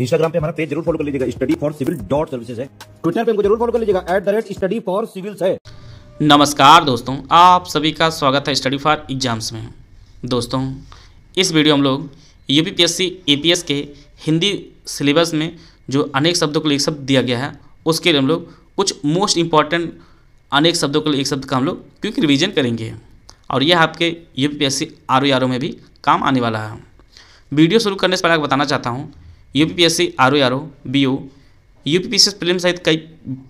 Instagram पे हमारा page जरूर फॉलो कर लीजिएगा study for civil dot services है ट्विटर पे जरूर फॉलो कर लीजिएगा at the rate study for civils है नमस्कार दोस्तों आप सभी का स्वागत है स्टडी फॉर एग्जाम्स में दोस्तों इस वीडियो हम लोग यू पी के हिंदी सिलेबस में जो अनेक शब्दों को एक शब्द दिया गया है उसके लिए हम लोग कुछ मोस्ट इंपॉर्टेंट अनेक शब्दों के लिए एक शब्द का हम लोग क्योंकि रिविजन करेंगे और यह आपके यू पी पी में भी काम आने वाला है वीडियो शुरू करने से पहले आपको बताना चाहता हूँ U P P S C R O R O B O U P P S prelim सहित कई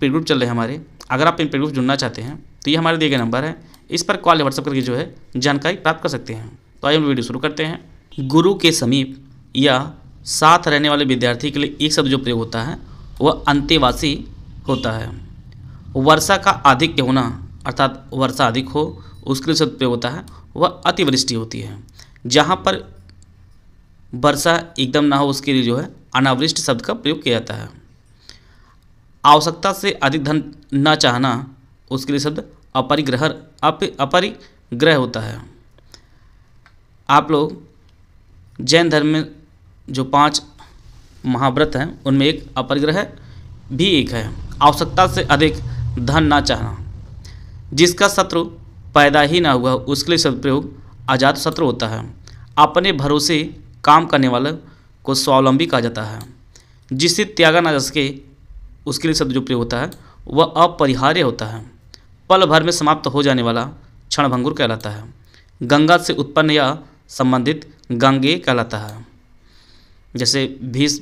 पे ग्रुप चल रहे हैं हमारे अगर आप इन पे ग्रुप जुड़ना चाहते हैं तो ये हमारे दिए गए नंबर है इस पर कॉल या व्हाट्सअप करके जो है जानकारी प्राप्त कर सकते हैं तो आइए हम वीडियो शुरू करते हैं गुरु के समीप या साथ रहने वाले विद्यार्थी के लिए एक शब्द जो प्रयोग होता है वह अंत्यवासी होता है वर्षा का अधिक होना अर्थात वर्षा अधिक हो उसके लिए शब्द प्रयोग होता है वह अतिवृष्टि होती है जहाँ पर वर्षा एकदम ना हो उसके लिए जो है अनावृष्ट शब्द का प्रयोग किया जाता है आवश्यकता से अधिक धन न चाहना उसके लिए शब्द अपरिग्रह अप अपरिग्रह होता है आप लोग जैन धर्म में जो पांच महाव्रत हैं उनमें एक अपरिग्रह भी एक है आवश्यकता से अधिक धन ना चाहना जिसका शत्रु पैदा ही ना हुआ उसके लिए शब्द प्रयोग अजात शत्रु होता है अपने भरोसे काम करने वाला को स्वावलंबी कहा जाता है जिसे त्यागा ना जा सके उसके लिए शब्द जो प्रयोग होता है वह अपरिहार्य होता है पल भर में समाप्त हो जाने वाला क्षणभंगुर कहलाता है गंगा से उत्पन्न या संबंधित गंगे कहलाता है जैसे भीष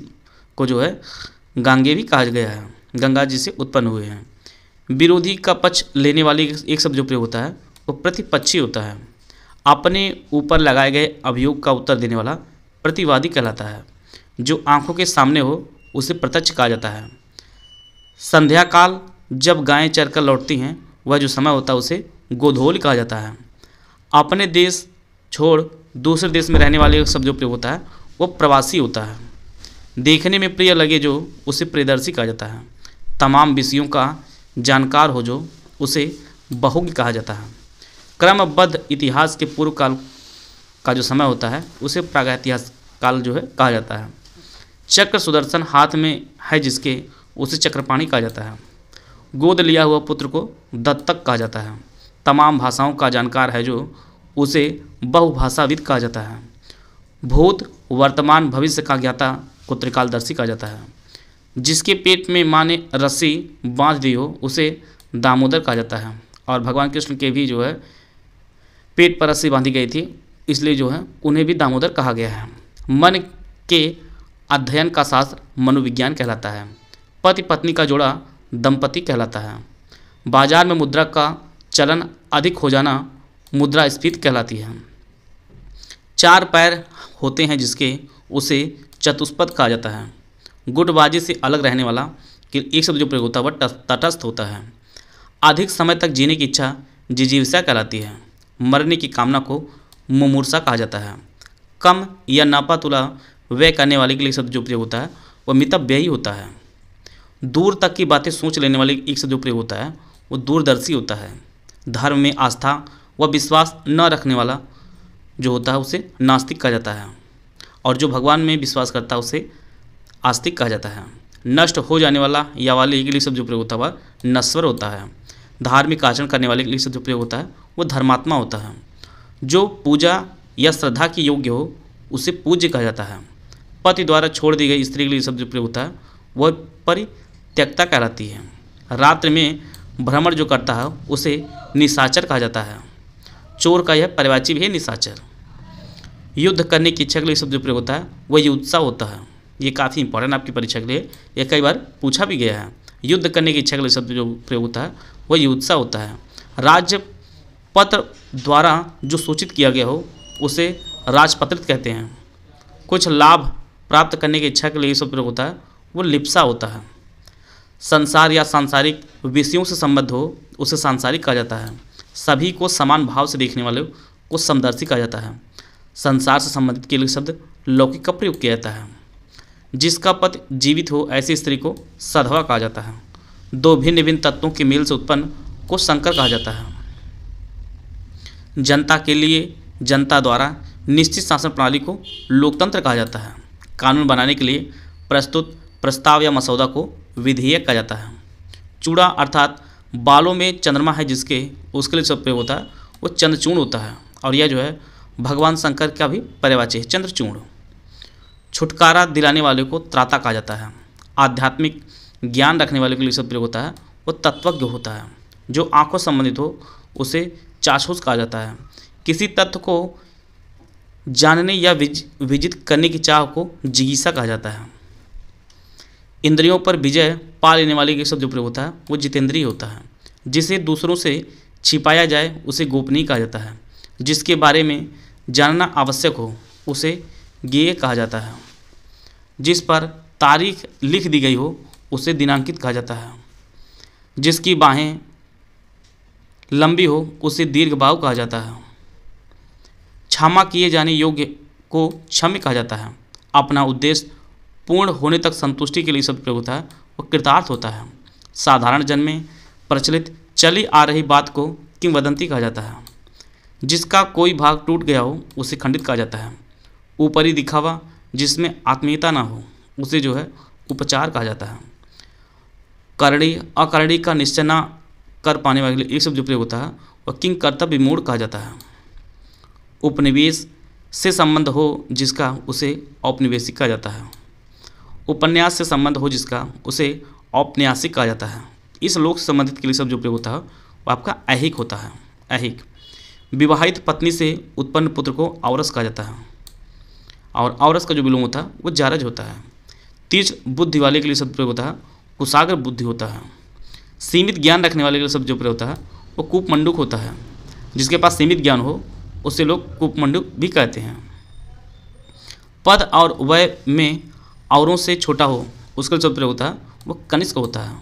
को जो है गांगे भी कहा गया है गंगा जी से उत्पन्न हुए हैं विरोधी का पक्ष लेने वाली एक शब्द जो प्रयोग होता है वो प्रतिपक्षी होता है अपने ऊपर लगाए गए अभियोग का उत्तर देने वाला प्रतिवादी कहलाता है जो आंखों के सामने हो उसे प्रत्यक्ष कहा जाता है संध्या काल जब गायें चरकर लौटती हैं वह जो समय होता है उसे गोधोल कहा जाता है अपने देश छोड़ दूसरे देश में रहने वाले शब्द जो प्रयोग होता है वह प्रवासी होता है देखने में प्रिय लगे जो उसे प्रियदर्शी कहा जाता है तमाम विषयों का जानकार हो जो उसे बहुज्ञ कहा जाता है क्रमबद्ध इतिहास के पूर्व काल का जो समय होता है उसे प्रागैतिहास काल जो है कहा जाता है चक्र सुदर्शन हाथ में है जिसके उसे चक्रपाणी कहा जाता है गोद लिया हुआ पुत्र को दत्तक कहा जाता है तमाम भाषाओं का जानकार है जो उसे बहुभाषाविद कहा जाता है भूत वर्तमान भविष्य का ज्ञाता को त्रिकालदर्शी कहा जाता है जिसके पेट में माँ ने रस्सी बांध दी हो उसे दामोदर कहा जाता है और भगवान कृष्ण के भी जो है पेट पर रस्सी बांधी गई थी इसलिए जो है उन्हें भी दामोदर कहा गया है मन के अध्ययन का शास्त्र मनोविज्ञान कहलाता है पति पत्नी का जोड़ा दंपति कहलाता है बाजार में मुद्रा का चलन अधिक हो जाना स्फीत कहलाती है चार पैर होते हैं जिसके उसे चतुष्पद कहा जाता है गुटबाजी से अलग रहने वाला कि एक शब्द जो प्रयोग होता है वह तटस्थ होता है अधिक समय तक जीने की इच्छा जिजीविषा कहलाती है मरने की कामना को मुमूर्सा कहा जाता है कम या नापातुला व्यय करने वाले के लिए शब्द जो प्रयोग होता है वह मितव्ययी होता है दूर तक की बातें सोच लेने वाले एक शब्द जो प्रयोग होता है वो दूरदर्शी होता है धर्म में आस्था व विश्वास न रखने वाला जो होता है उसे नास्तिक कहा जाता है और जो भगवान में विश्वास करता है उसे आस्तिक कहा जाता है नष्ट हो जाने वाला या वाले के लिए शब्द जो प्रयोग होता है वह नश्वर होता है धार्मिक आचरण करने वाले के लिए शब्द जो प्रयोग होता है वह धर्मात्मा होता है जो पूजा या श्रद्धा की योग्य हो उसे पूज्य कहा जाता है पति द्वारा छोड़ दी गई स्त्री के लिए शब्द प्रयोग होता है वह परित्यक्ता कहलाती है रात्र में भ्रमण जो करता है उसे निशाचर कहा जाता है चोर का यह परिवाची भी है निशाचर युद्ध करने की इच्छा के लिए शब्द प्रयोग होता है वह युत्सा होता है ये काफ़ी इंपॉर्टेंट आपकी परीक्षा के लिए यह कई बार पूछा भी गया है युद्ध करने की इच्छा के लिए शब्द जो प्रयोग होता है वह युत्सा होता है राज्य पत्र द्वारा जो सूचित किया गया हो उसे राजपत्रित कहते हैं कुछ लाभ प्राप्त करने की इच्छा के लिए ये शब्द प्रयोग होता है वो लिप्सा होता है संसार या सांसारिक विषयों से संबद्ध हो उसे सांसारिक कहा जाता है सभी को समान भाव से देखने वाले को समदर्शी कहा जाता है संसार से संबंधित के लिए शब्द लौकिक का प्रयोग किया जाता है जिसका पति जीवित हो ऐसी स्त्री को सधवा कहा जाता है दो भिन्न भिन्न तत्वों के मेल से उत्पन्न को संकर कहा जाता है जनता के लिए जनता द्वारा निश्चित शासन प्रणाली को लोकतंत्र कहा जाता है कानून बनाने के लिए प्रस्तुत प्रस्ताव या मसौदा को विधेयक कहा जाता है चूड़ा अर्थात बालों में चंद्रमा है जिसके उसके लिए सब होता है वो चंद्रचूर्ण होता है और यह जो है भगवान शंकर का भी पर्यवाची है चंद्रचूर्ण छुटकारा दिलाने वाले को त्राता कहा जाता है आध्यात्मिक ज्ञान रखने वाले के लिए सब प्रयोग होता है वो तत्वज्ञ होता है जो आँखों संबंधित हो उसे चाशूस कहा जाता है किसी तत्व को जानने या विजित करने की चाह को जिगीसा कहा जाता है इंद्रियों पर विजय पा लेने वाले के शब्द जो प्रयोग होता है वो जितेंद्रीय होता है जिसे दूसरों से छिपाया जाए उसे गोपनीय कहा जाता है जिसके बारे में जानना आवश्यक हो उसे गेय कहा जाता है जिस पर तारीख लिख दी गई हो उसे दिनांकित कहा जाता है जिसकी बाहें लंबी हो उसे दीर्घ भाव कहा जाता है क्षमा किए जाने योग्य को क्षम्य कहा जाता है अपना उद्देश्य पूर्ण होने तक संतुष्टि के लिए शब्द प्रयोग होता है वह कृतार्थ होता है साधारण जन में प्रचलित चली आ रही बात को किंवदंती कहा जाता है जिसका कोई भाग टूट गया हो उसे खंडित कहा जाता है ऊपरी दिखावा जिसमें आत्मीयता ना हो उसे जो है उपचार कहा जाता है करणी अकरणी का निश्चय ना कर पाने वाले एक शब्द जो प्रयोग होता है वह किंग कर्तव्य मूड कहा जाता है उपनिवेश से संबंध हो जिसका उसे औपनिवेशिक कहा जाता है उपन्यास से संबंध हो जिसका उसे औपन्यासिक कहा जाता है इस लोक से संबंधित के लिए सब जो प्रयोग होता है वो आपका ऐहिक होता है ऐहिक विवाहित पत्नी से उत्पन्न पुत्र को औरस कहा जाता है और औरस का जो विलोम होता है वो जारज होता है तीज बुद्धि वाले के लिए शब्द प्रयोग होता है कुसागर बुद्धि होता है सीमित ज्ञान रखने वाले के लिए शब्द जो प्रयोग होता है वो कूपमंडुक होता है जिसके पास सीमित ज्ञान हो उसे लोग कूपमंडू भी कहते हैं पद और वय में औरों से छोटा हो उसका जो प्रयोग होता है वो कनिष्क होता है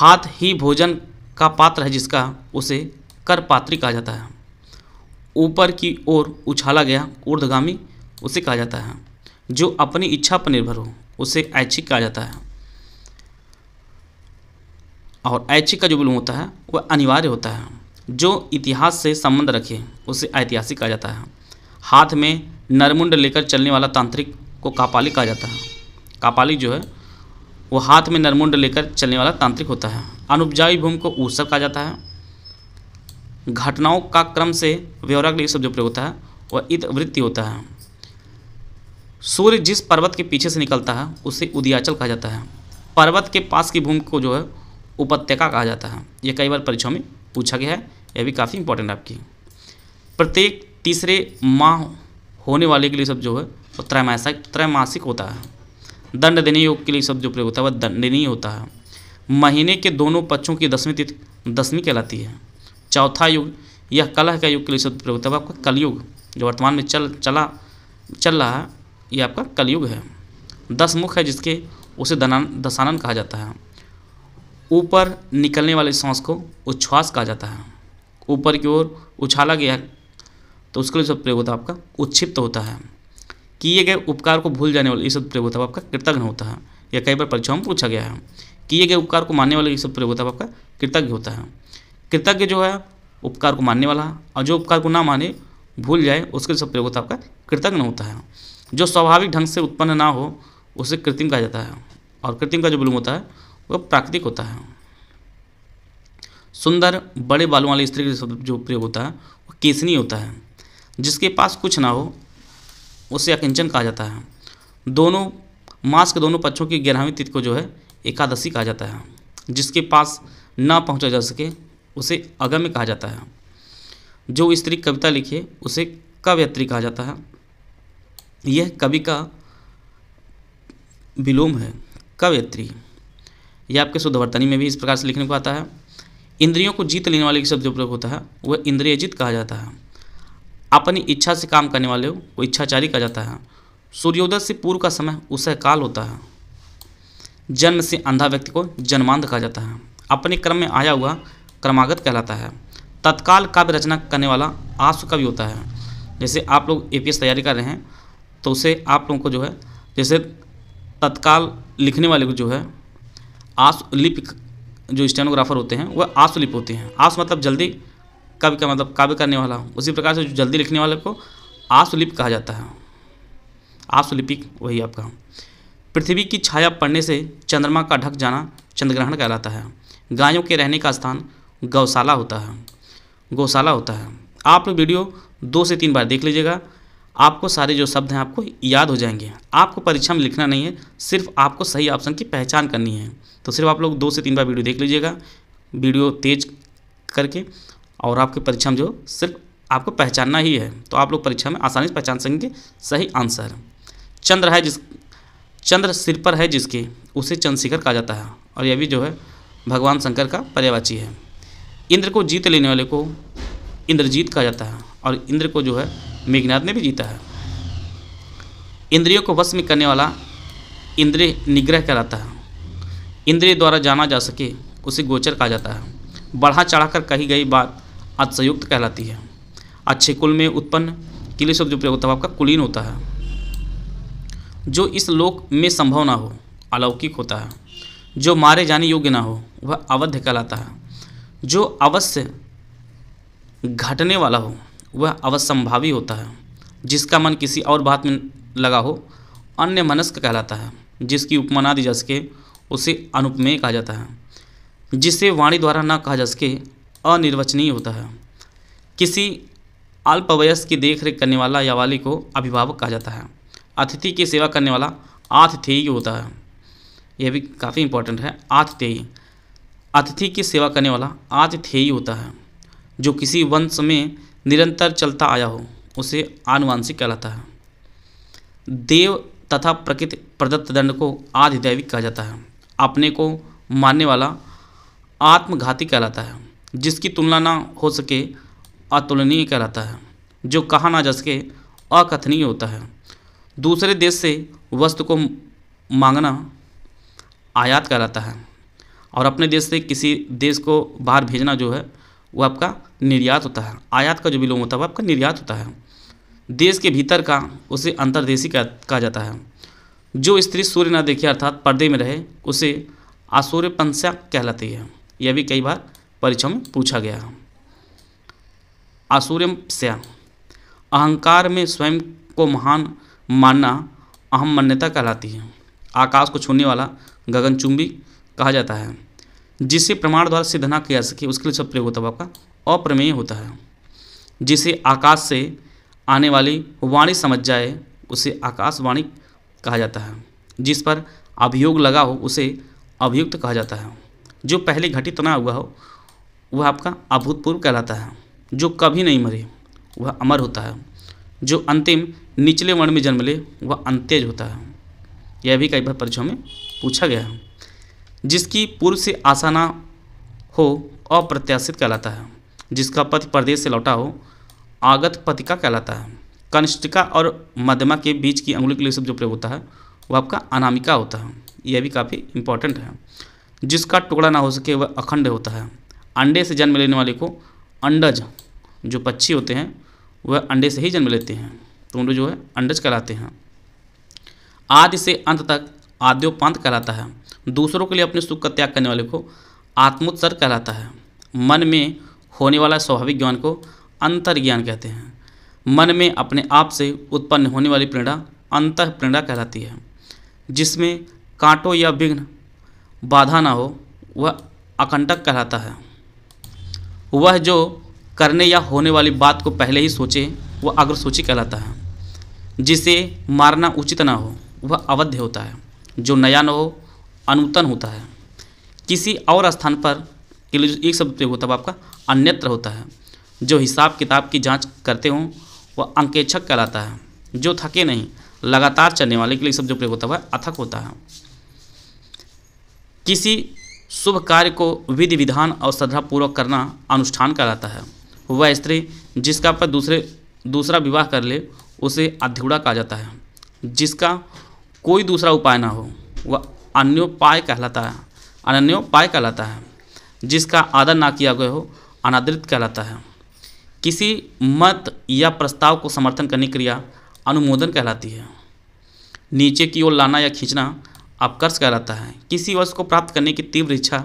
हाथ ही भोजन का पात्र है जिसका उसे कर पात्री कहा जाता है ऊपर की ओर उछाला गया ऊर्धगामी उसे कहा जाता है जो अपनी इच्छा पर निर्भर हो उसे ऐच्छिक कहा जाता है और ऐच्छिक का जो बुलूम होता है वह अनिवार्य होता है जो इतिहास से संबंध रखे उसे ऐतिहासिक कहा जाता है हाथ में नरमुंड लेकर चलने वाला तांत्रिक को कापाली कहा जाता है कापाली जो है वो हाथ में नरमुंड लेकर चलने वाला तांत्रिक होता है अनुपजाई भूमि को ऊसर कहा जाता है घटनाओं का क्रम से व्यवहार के लिए शब्द जो प्रयोग होता है वह इत वृत्ति होता है सूर्य जिस पर्वत के पीछे से निकलता है उसे उदियाचल कहा जाता है पर्वत के पास की भूमि को जो है उपत्यका कहा जाता है यह कई बार परीक्षाओं में पूछा गया है यह भी काफ़ी इंपॉर्टेंट आपकी प्रत्येक तीसरे माह होने वाले के लिए सब जो है वो त्रैमासिक त्रैमासिक होता है दंड देने योग के लिए सब जो प्रयोग होता है वह दंडनीय होता है महीने के दोनों पक्षों की दसवीं तिथि दसवीं कहलाती है चौथा युग यह कलह का युग के लिए सब प्रयोग होता है आपका कलयुग जो वर्तमान में चल चला चल रहा है यह आपका कलयुग है दस मुख है जिसके उसे दनान दशानन कहा जाता है ऊपर निकलने वाले सांस को उच्छ्वास कहा जाता है ऊपर की ओर उछाला गया तो उसके लिए सब प्रयोग होता है आपका उच्छिप्त होता है किए गए उपकार को भूल जाने वाले ये सब प्रयोग होता है आपका कृतज्ञ होता है या कई बार परीक्षाओं में पूछा गया है किए गए उपकार को मानने वाले ये सब प्रयोग होता है आपका कृतज्ञ होता है कृतज्ञ जो है उपकार को मानने वाला और जो उपकार को ना माने भूल जाए उसके सब प्रयोग होता है आपका कृतज्ञ होता है जो स्वाभाविक ढंग से उत्पन्न ना हो उसे कृत्रिम कहा जाता है और कृत्रिम का जो बुलूम होता है वह प्राकृतिक होता है सुंदर बड़े बालों वाली स्त्री का जो प्रयोग होता है वो केसनी होता है जिसके पास कुछ ना हो उसे अकिंचन कहा जाता है दोनों मास के दोनों पक्षों की ग्यारहवीं तिथि को जो है एकादशी कहा जाता है जिसके पास ना पहुंचा जा सके उसे अगम्य कहा जाता है जो स्त्री कविता लिखे उसे कवयत्री कहा जाता है यह कवि का विलोम है कवयत्री यह आपके शुद्धवर्तनी में भी इस प्रकार से लिखने को आता है इंद्रियों को जीत लेने वाले की शब्द जो प्रयोग होता है वह इंद्रियजित कहा जाता है अपनी इच्छा से काम करने वाले को इच्छाचारी कहा जाता है सूर्योदय से पूर्व का समय उसे काल होता है जन्म से अंधा व्यक्ति को जन्मांध कहा जाता है अपने क्रम में आया हुआ क्रमागत कहलाता है तत्काल काव्य रचना करने वाला आंसू कवि होता है जैसे आप लोग ए तैयारी कर रहे हैं तो उसे आप लोगों को जो है जैसे तत्काल लिखने वाले को जो है आसुलिप जो स्टेनोग्राफर होते हैं वह आसुलिप होते हैं आस मतलब जल्दी काव्य का मतलब काव्य करने वाला उसी प्रकार से जो जल्दी लिखने वाले को आसुलिप कहा जाता है आसुलिपिक वही आपका पृथ्वी की छाया पड़ने से चंद्रमा का ढक जाना चंद्रग्रहण कहलाता है गायों के रहने का स्थान गौशाला होता है गौशाला होता है आप लोग वीडियो दो से तीन बार देख लीजिएगा आपको सारे जो शब्द हैं आपको याद हो जाएंगे आपको परीक्षा में लिखना नहीं है सिर्फ आपको सही ऑप्शन की पहचान करनी है तो सिर्फ आप लोग दो से तीन बार वीडियो देख लीजिएगा वीडियो तेज करके और आपके परीक्षा में जो सिर्फ आपको पहचानना ही है तो आप लोग परीक्षा में आसानी से पहचान सकेंगे सही आंसर चंद्र है जिस चंद्र सिर पर है जिसके उसे चंद्रशेखर कहा जाता है और यह भी जो है भगवान शंकर का पर्यावाची है इंद्र को जीत लेने वाले को इंद्रजीत कहा जाता है और इंद्र को जो है मेघनाथ ने भी जीता है इंद्रियों को वश में करने वाला इंद्रिय निग्रह कहलाता है इंद्रिय द्वारा जाना जा सके उसे गोचर कहा जाता है बढ़ा चढ़ाकर कही गई बात अतिशयुक्त कहलाती है अच्छे कुल में उत्पन्न किले शब्द जो प्रयोग होता है आपका कुलीन होता है जो इस लोक में संभव ना हो अलौकिक होता है जो मारे जाने योग्य ना हो वह अवध्य कहलाता है जो अवश्य घटने वाला हो वह अवसंभावी होता है जिसका मन किसी और बात में लगा हो अन्य मनस्क कहलाता है जिसकी उपमा ना दी जा सके उसे अनुपमेय कहा जाता है जिसे वाणी द्वारा न कहा जा सके अनिर्वचनीय होता है किसी अल्पवयस्क की देखरेख करने वाला या वाली को अभिभावक कहा जाता है अतिथि की सेवा करने वाला आतिथेय होता है यह भी काफ़ी इंपॉर्टेंट है आतिथेय अतिथि की सेवा करने वाला आतिथेय होता है जो किसी वंश में निरंतर चलता आया हो उसे आनुवांशिक कहलाता है देव तथा प्रकृति प्रदत्त दंड को आधिदैविक कहा जाता है अपने को मानने वाला आत्मघाती कहलाता है जिसकी तुलना ना हो सके अतुलनीय कहलाता है जो कहा ना जा सके अकथनीय होता है दूसरे देश से वस्तु को मांगना आयात कहलाता है और अपने देश से किसी देश को बाहर भेजना जो है वो आपका निर्यात होता है आयात का जो विलोम होता है वो आपका निर्यात होता है देश के भीतर का उसे अंतर्देशी कहा जाता है जो स्त्री सूर्य न देखे अर्थात पर्दे में रहे उसे आसूर्यपंसा कहलाती है यह भी कई बार परीक्षा में पूछा गया है आसूर्यपस्या अहंकार में स्वयं को महान मानना अहम मान्यता कहलाती है आकाश को छूने वाला गगनचुंबी कहा जाता है जिसे प्रमाण द्वारा सिद्ध ना किया सके उसके लिए सब प्रयोग होता है अप्रमेय होता है जिसे आकाश से आने वाली वाणी समझ जाए उसे आकाशवाणी कहा जाता है जिस पर अभियोग लगा हो उसे अभियुक्त कहा जाता है जो पहले घटित ना हुआ हो वह आपका अभूतपूर्व कहलाता है जो कभी नहीं मरे वह अमर होता है जो अंतिम निचले वर्ण में जन्म ले वह अंत्यज होता है यह भी कई बार परीक्षा में पूछा गया है जिसकी पूर्व से आशा ना हो अप्रत्याशित कहलाता है जिसका पति प्रदेश से लौटा हो आगत पति का कहलाता है कनिष्ठिका और मध्यमा के बीच की अंगुली के लिए सब जो प्रयोग होता है वो आपका अनामिका होता है यह भी काफ़ी इंपॉर्टेंट है जिसका टुकड़ा ना हो सके वह अखंड होता है अंडे से जन्म लेने वाले को अंडज जो पक्षी होते हैं वह अंडे से ही जन्म लेते हैं तो उन जो है अंडज कहलाते हैं आदि से अंत तक आद्योपांत कहलाता है दूसरों के लिए अपने सुख का त्याग करने वाले को आत्मोत्सर्ग कहलाता है मन में होने वाला स्वाभाविक ज्ञान को अंतर्ज्ञान कहते हैं मन में अपने आप से उत्पन्न होने वाली प्रेरणा अंत प्रेरणा कहलाती है जिसमें कांटों या विघ्न बाधा ना हो वह अकंटक कहलाता है वह जो करने या होने वाली बात को पहले ही सोचे वह अग्रसूची कहलाता है जिसे मारना उचित ना हो वह अवध्य होता है जो नया न हो अनुतन होता है किसी और स्थान पर एक शब्द होता है आपका अन्यत्र होता है जो हिसाब किताब की जांच करते हों वह अंकेक्षक कहलाता है जो थके नहीं लगातार चलने वाले के लिए सब जो प्रयोग होता है वह अथक होता है किसी शुभ कार्य को विधि विधान और श्रद्धापूर्वक करना अनुष्ठान कहलाता है वह स्त्री जिसका पर दूसरे दूसरा विवाह कर ले उसे अध्यूड़ा कहा जाता है जिसका कोई दूसरा उपाय ना हो वह अन्योपाय कहलाता है अनन्योपाय कहलाता है जिसका आदर ना किया गया हो अनादृत कहलाता है किसी मत या प्रस्ताव को समर्थन करने की क्रिया अनुमोदन कहलाती है नीचे की ओर लाना या खींचना अपकर्ष कहलाता है किसी वस्तु को प्राप्त करने की तीव्र इच्छा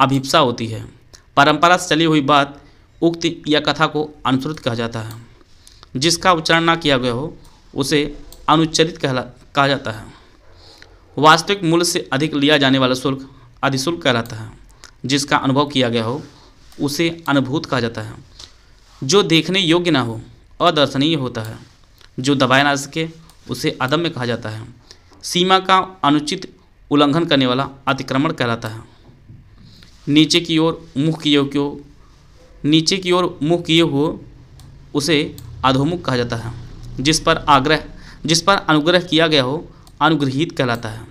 अभिप्सा होती है परंपरा से चली हुई बात उक्त या कथा को अनुसृत कहा जाता है जिसका उच्चारण ना किया गया हो उसे अनुच्चरित कहला कहा जाता है वास्तविक मूल्य से अधिक लिया जाने वाला शुल्क अधिशुल्क कहलाता है जिसका अनुभव किया गया हो उसे अनुभूत कहा जाता है जो देखने योग्य ना हो अदर्शनीय होता है जो दबाए ना सके उसे अदम्य कहा जाता है सीमा का अनुचित उल्लंघन करने वाला अतिक्रमण कहलाता है नीचे की ओर मुख किए क्यों नीचे की ओर मुख किए हो उसे अधोमुख कहा जाता है जिस पर आग्रह जिस पर अनुग्रह किया गया हो अनुग्रहित कहलाता है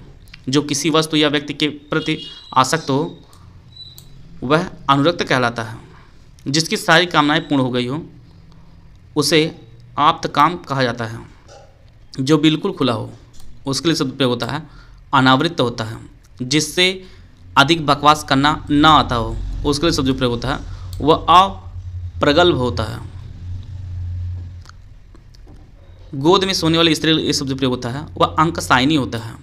जो किसी वस्तु या व्यक्ति के प्रति आसक्त हो वह अनुरक्त कहलाता है जिसकी सारी कामनाएं पूर्ण हो गई हो उसे आप्त काम कहा जाता है जो बिल्कुल खुला हो उसके लिए सदुपयोग होता है अनावृत होता है जिससे अधिक बकवास करना ना आता हो उसके लिए सदुपयोग होता है वह अप्रगल्भ होता है गोद में सोने वाली स्त्री ये शब्द प्रयोग होता है वह अंक साइनी होता है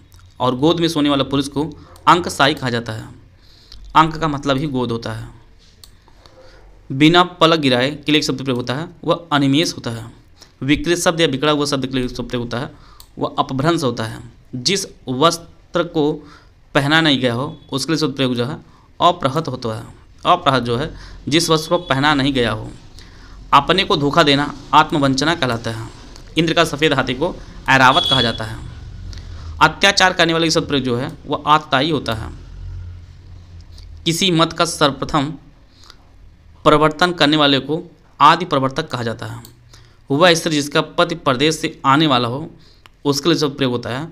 और गोद में सोने वाला पुरुष को अंक कहा जाता है अंक का मतलब ही गोद होता है बिना पलक गिराए के लिए एक शब्द प्रयोग होता है वह अनिमेष होता है विकृत शब्द या बिगड़ा हुआ शब्द के लिए शब्द प्रयोग होता है वह अपभ्रंश होता है जिस वस्त्र को पहना नहीं गया हो उसके लिए शब्द प्रयोग जो है अप्रहत होता है अप्रहत जो है जिस वस्त्र को पहना नहीं गया हो अपने को धोखा देना आत्मवंचना कहलाता है इंद्र का सफ़ेद हाथी को ऐरावत कहा जाता है अत्याचार करने वाले शब्द प्रयोग जो है वह आत्ताई होता है किसी मत का सर्वप्रथम प्रवर्तन करने वाले को आदि प्रवर्तक कहा जाता है वह स्त्री जिसका पति प्रदेश से आने वाला हो उसके लिए जो प्रयोग होता है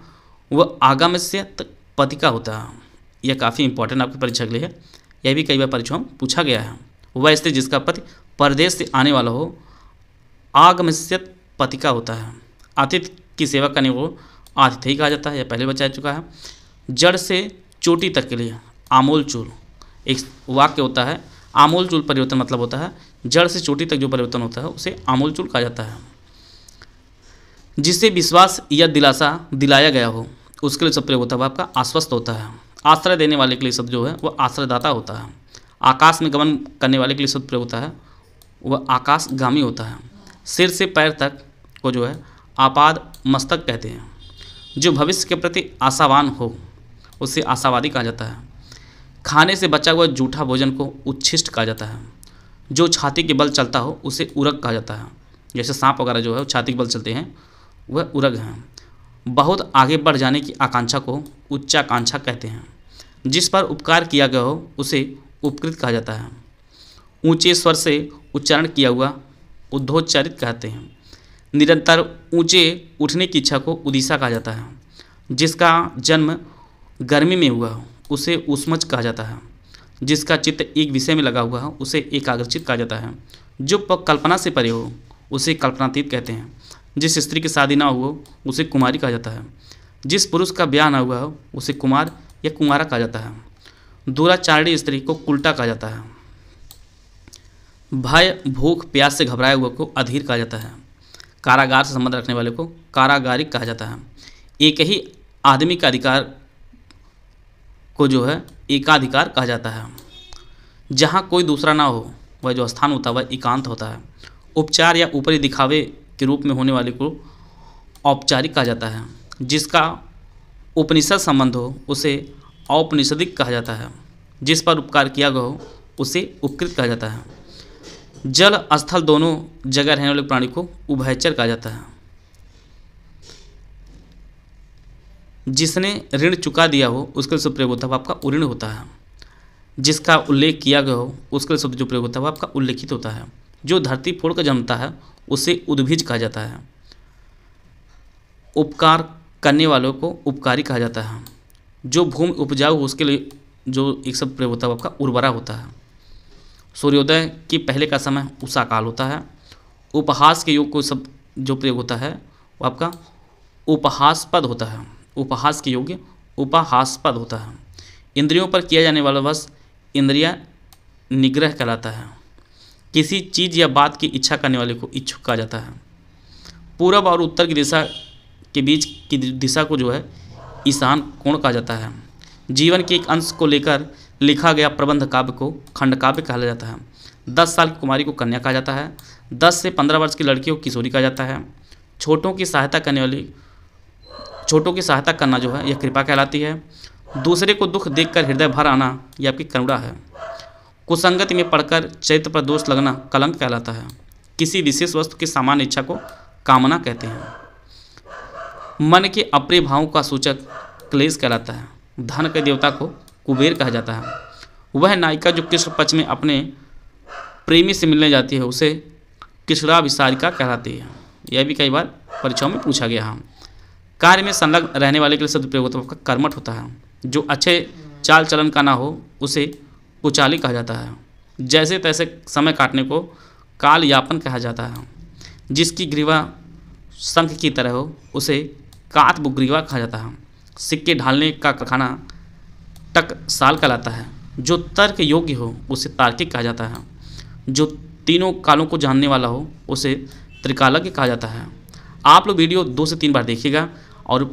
वह आगम से पति का होता है यह काफ़ी इंपॉर्टेंट आपकी परीक्षा के लिए है यह भी कई बार परीक्षाओं में पूछा गया है वह स्त्री जिसका पति परदेश से आने वाला हो आगमस्य पति का होता है आतिथ्य की सेवा करने को आतिथ्य कहा जाता है यह पहले बचा चुका है जड़ से चोटी तक के लिए आमूल चूल एक वाक्य होता है आमूलचूल परिवर्तन मतलब होता है जड़ से चोटी तक जो परिवर्तन होता है उसे आमूलचूल कहा जाता है जिसे विश्वास या दिलासा दिलाया गया हो उसके लिए सब प्रयोग होता है आपका आश्वस्त होता है आश्रय देने वाले के लिए सब जो है वह आश्रयदाता होता है आकाश में गमन करने वाले के लिए सब प्रयोग होता है वह आकाशगामी होता है सिर से पैर तक को जो है आपाद मस्तक कहते हैं जो भविष्य के प्रति आशावान हो उसे आशावादी कहा जाता है खाने से बचा हुआ जूठा भोजन को उच्छिष्ट कहा जाता है जो छाती के बल चलता हो उसे उरग कहा जाता है जैसे सांप वगैरह जो है छाती के बल चलते हैं वह उरग हैं बहुत आगे बढ़ जाने की आकांक्षा को उच्चाकांक्षा कहते हैं जिस पर उपकार किया गया हो उसे उपकृत कहा जाता है ऊंचे स्वर से उच्चारण किया हुआ उद्धोच्चारित कहते हैं निरंतर ऊंचे उठने की इच्छा को उदीसा कहा जाता है जिसका जन्म गर्मी में हुआ हो उसे उस्मज कहा जाता है जिसका चित्त एक विषय में लगा हुआ हो उसे एकाग्रचित कहा जाता है जो कल्पना से परे हो उसे कल्पनातीत कहते हैं जिस स्त्री की शादी ना हो उसे कुमारी कहा जाता है जिस पुरुष का ब्याह ना हुआ हो उसे कुमार या कुमारा कहा जाता है दूराचारणी स्त्री को कुल्टा कहा जाता है भय भूख प्यास से घबराए हुए को अधीर कहा जाता है कारागार से संबंध रखने वाले को कारागारिक कहा जाता है एक ही आदमी का अधिकार को जो है एकाधिकार कहा जाता है जहाँ कोई दूसरा ना हो वह जो स्थान होता है वह एकांत होता है उपचार या ऊपरी दिखावे के रूप में होने वाले को औपचारिक कहा जाता है जिसका उपनिषद संबंध हो उसे औपनिषदिक कहा जाता है जिस पर उपकार किया गया हो उसे उपकृत कहा जाता है जल स्थल दोनों जगह रहने वाले प्राणी को उभयचर कहा जाता है जिसने ऋण चुका दिया हो उसके लिए प्रयोग होता है आपका उऋण होता है जिसका उल्लेख किया गया हो उसके लिए जो प्रयोग होता है आपका उल्लेखित होता है जो धरती फोड़ कर जमता है उसे उद्भिज कहा जाता है उपकार करने वालों को उपकारी कहा जाता है जो भूमि उपजाऊ हो उसके लिए जो एक सब प्रयोग होता है आपका उर्वरा होता है सूर्योदय की पहले का समय उषाकाल होता है उपहास के योग को सब जो प्रयोग होता है वो आपका उपहासपद होता है उपहास के योग्य उपहासपद होता है इंद्रियों पर किया जाने वाला वश इंद्रिया निग्रह कहलाता है किसी चीज़ या बात की इच्छा करने वाले को इच्छुक कहा जाता है पूरब और उत्तर की दिशा के बीच की दिशा को जो है ईशान कोण कहा जाता है जीवन के एक अंश को लेकर लिखा गया प्रबंध काव्य को खंड काव्य कहा जाता है दस साल की कुमारी को कन्या कहा जाता है दस से पंद्रह वर्ष की लड़की को किशोरी कहा जाता है छोटों की सहायता करने वाली छोटों की सहायता करना जो है यह कृपा कहलाती है दूसरे को दुख देखकर हृदय भर आना यह आपकी करुणा है कुसंगति में पढ़कर चरित्र पर दोष लगना कलंक कहलाता है किसी विशेष वस्तु की सामान्य इच्छा को कामना कहते हैं मन के अप्रिय भावों का सूचक क्लेश कहलाता है धन के देवता को कुबेर कहा जाता है वह नायिका जो कृष्ण पक्ष में अपने प्रेमी से मिलने जाती है उसे विसारिका कहलाती है यह भी कई बार परीक्षाओं में पूछा गया है कार्य में संलग्न रहने वाले के लिए शब्द प्रयोग होता है कर्मठ होता है जो अच्छे चाल चलन का ना हो उसे कुचाली कहा जाता है जैसे तैसे समय काटने को काल यापन कहा जाता है जिसकी ग्रीवा शंख की तरह हो उसे कात बुग्रीवा कहा जाता है सिक्के ढालने का कारखाना टक साल कहलाता है जो तर्क योग्य हो उसे तार्किक कहा जाता है जो तीनों कालों को जानने वाला हो उसे त्रिकालज्ञ कहा जाता है आप लोग वीडियो दो से तीन बार देखिएगा और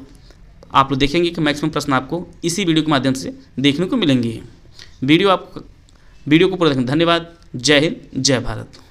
आप लोग देखेंगे कि मैक्सिमम प्रश्न आपको इसी वीडियो के माध्यम से देखने को मिलेंगे वीडियो आप वीडियो को पूरा देखें धन्यवाद जय हिंद जय भारत